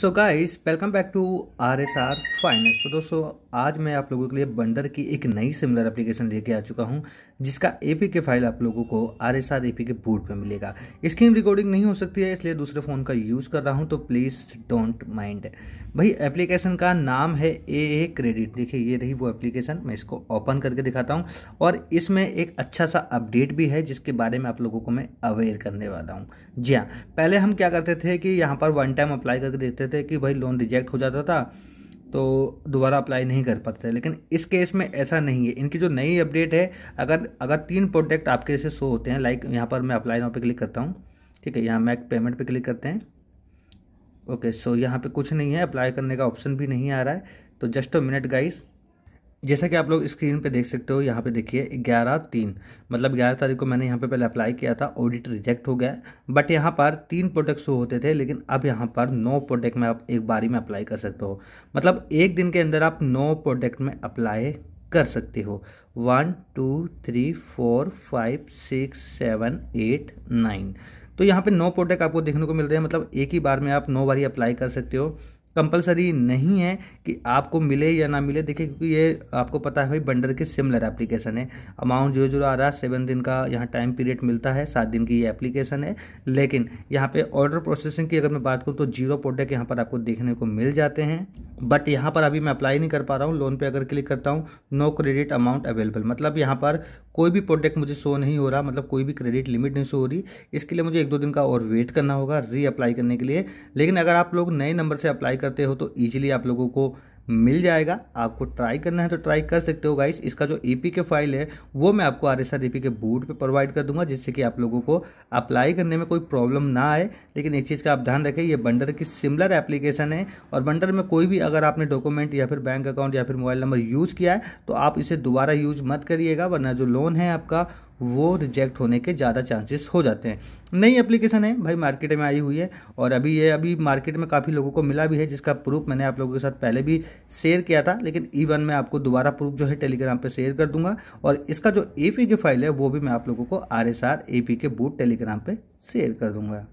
so guys welcome back to R S R finance तो दोस्तों आज मैं आप लोगों के लिए बंडर की एक नई सिमिलर एप्लीकेशन लेके आ चुका हूं जिसका एपी के फाइल आप लोगों को आर एस आर एपी के बोर्ड पर मिलेगा स्क्रीन रिकॉर्डिंग नहीं हो सकती है इसलिए दूसरे फ़ोन का यूज़ कर रहा हूं तो प्लीज़ डोंट माइंड भाई एप्लीकेशन का नाम है ए ए क्रेडिट देखिए ये रही वो एप्लीकेशन मैं इसको ओपन करके दिखाता हूँ और इसमें एक अच्छा सा अपडेट भी है जिसके बारे में आप लोगों को मैं अवेयर करने वाला हूँ जी हाँ पहले हम क्या करते थे कि यहाँ पर वन टाइम अप्लाई करके देते देखते थे कि भाई लोन रिजेक्ट हो जाता था तो दोबारा अप्लाई नहीं कर पाते थे लेकिन इस केस में ऐसा नहीं है इनकी जो नई अपडेट है अगर अगर तीन प्रोडक्ट आपके से शो होते हैं लाइक यहाँ पर मैं अप्लाई नाउ पे क्लिक करता हूँ ठीक है यहाँ मैक पेमेंट पे क्लिक करते हैं ओके सो यहाँ पे कुछ नहीं है अप्लाई करने का ऑप्शन भी नहीं आ रहा है तो जस्ट अ मिनट गाइज़ जैसा कि आप लोग स्क्रीन पे देख सकते हो यहाँ पे देखिए ग्यारह तीन मतलब ग्यारह तारीख को मैंने यहाँ पे पहले अप्लाई किया था ऑडिट रिजेक्ट हो गया बट यहाँ पर तीन प्रोडक्ट शो होते थे लेकिन अब यहाँ पर नौ प्रोडक्ट में आप एक बारी में अप्लाई कर सकते हो मतलब एक दिन के अंदर आप नौ प्रोडक्ट में अप्लाई कर सकते हो one two three four five six seven eight nine तो यहाँ पे नौ प्रोडक्ट आपको देखने को मिल रहे हैं मतलब एक ही बार में आप नौ बारी अप्लाई कर सकते हो कंपलसरी नहीं है कि आपको मिले या ना मिले देखिए क्योंकि ये आपको पता है भाई बंडर की सिमिलर एप्लीकेशन है अमाउंट जो जो आ रहा है सेवन दिन का यहाँ टाइम पीरियड मिलता है सात दिन की ये एप्लीकेशन है लेकिन यहाँ पे ऑर्डर प्रोसेसिंग की अगर मैं बात करूँ तो जीरो प्रोडक्ट यहाँ पर आपको देखने को मिल जाते हैं बट यहाँ पर अभी मैं अप्लाई नहीं कर पा रहा हूँ लोन पे अगर क्लिक करता हूँ नो क्रेडिट अमाउंट अवेलेबल मतलब यहाँ पर कोई भी प्रोडक्ट मुझे शो नहीं हो रहा मतलब कोई भी क्रेडिट लिमिट नहीं शो हो रही इसके लिए मुझे एक दो दिन का और वेट करना होगा री अप्लाई करने के लिए लेकिन अगर आप लोग नए नंबर से अप्लाई करते हो तो ईजिली आप लोगों को मिल जाएगा आपको ट्राई करना है तो ट्राई कर सकते हो गाइस इसका जो ई के फाइल है वो मैं आपको आर एस के बूट पर प्रोवाइड कर दूंगा जिससे कि आप लोगों को अप्लाई करने में कोई प्रॉब्लम ना आए लेकिन एक चीज़ का आप ध्यान रखें ये बंडर की सिमिलर एप्लीकेशन है और बंडर में कोई भी अगर आपने डॉक्यूमेंट या फिर बैंक अकाउंट या फिर मोबाइल नंबर यूज़ किया है तो आप इसे दोबारा यूज मत करिएगा वरना जो लोन है आपका वो रिजेक्ट होने के ज़्यादा चांसेस हो जाते हैं नई एप्लीकेशन है भाई मार्केट में आई हुई है और अभी ये अभी मार्केट में काफ़ी लोगों को मिला भी है जिसका प्रूफ मैंने आप लोगों के साथ पहले भी शेयर किया था लेकिन ई वन में आपको दोबारा प्रूफ जो है टेलीग्राम पर शेयर कर दूंगा और इसका जो ए पी की फाइल है वो भी मैं आप लोगों को R S R A P के बूट टेलीग्राम पर शेयर कर दूंगा